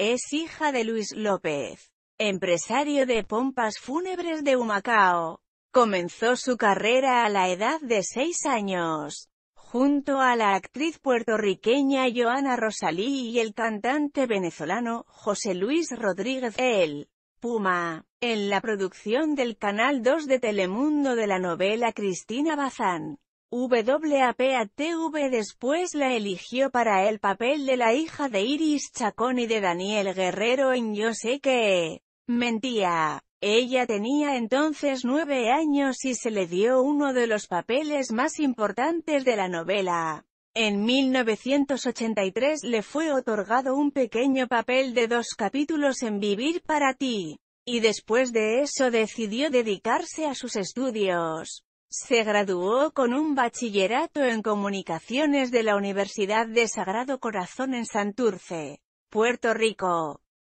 Es hija de Luis López, empresario de pompas fúnebres de Humacao. Comenzó su carrera a la edad de seis años, junto a la actriz puertorriqueña Joana Rosalí y el cantante venezolano José Luis Rodríguez El Puma, en la producción del Canal 2 de Telemundo de la novela Cristina Bazán. WAPATV después la eligió para el papel de la hija de Iris Chacón y de Daniel Guerrero en Yo sé que... Mentía. Ella tenía entonces nueve años y se le dio uno de los papeles más importantes de la novela. En 1983 le fue otorgado un pequeño papel de dos capítulos en Vivir para ti, y después de eso decidió dedicarse a sus estudios. Se graduó con un bachillerato en comunicaciones de la Universidad de Sagrado Corazón en Santurce, Puerto Rico.